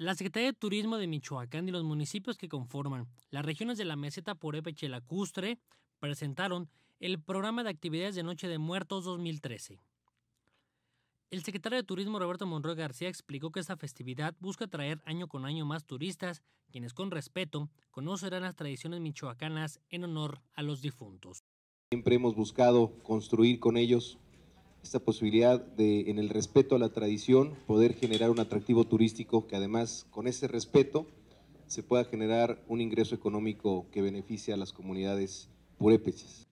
La Secretaría de Turismo de Michoacán y los municipios que conforman las regiones de la meseta Purépeche Lacustre presentaron el programa de actividades de Noche de Muertos 2013. El secretario de Turismo Roberto Monroy García explicó que esta festividad busca atraer año con año más turistas, quienes con respeto conocerán las tradiciones michoacanas en honor a los difuntos. Siempre hemos buscado construir con ellos esta posibilidad de, en el respeto a la tradición, poder generar un atractivo turístico que además con ese respeto se pueda generar un ingreso económico que beneficie a las comunidades purépeches.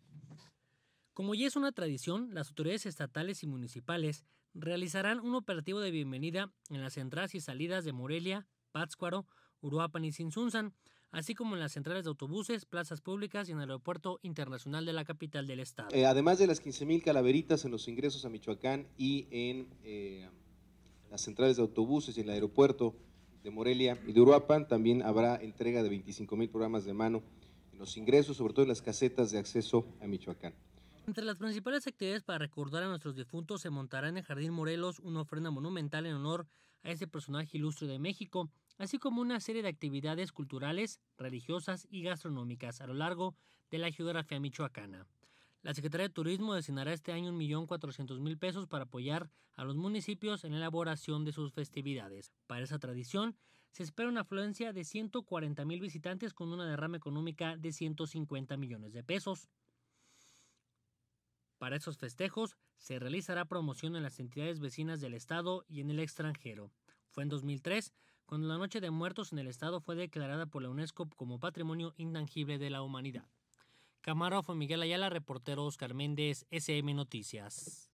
Como ya es una tradición, las autoridades estatales y municipales realizarán un operativo de bienvenida en las entradas y salidas de Morelia, Pátzcuaro, Uruapan y Sinsunzan, así como en las centrales de autobuses, plazas públicas y en el aeropuerto internacional de la capital del estado. Eh, además de las 15.000 calaveritas en los ingresos a Michoacán y en eh, las centrales de autobuses y en el aeropuerto de Morelia y de Uruapan, también habrá entrega de 25.000 programas de mano en los ingresos, sobre todo en las casetas de acceso a Michoacán. Entre las principales actividades para recordar a nuestros difuntos se montará en el Jardín Morelos una ofrenda monumental en honor a este personaje ilustre de México, así como una serie de actividades culturales, religiosas y gastronómicas a lo largo de la geografía michoacana. La Secretaría de Turismo destinará este año 1.400.000 pesos para apoyar a los municipios en la elaboración de sus festividades. Para esa tradición, se espera una afluencia de 140.000 visitantes con una derrama económica de 150 millones de pesos. Para esos festejos se realizará promoción en las entidades vecinas del estado y en el extranjero. Fue en 2003 cuando la Noche de Muertos en el estado fue declarada por la UNESCO como Patrimonio Intangible de la Humanidad. fue Miguel Ayala, reportero Oscar Méndez, SM Noticias.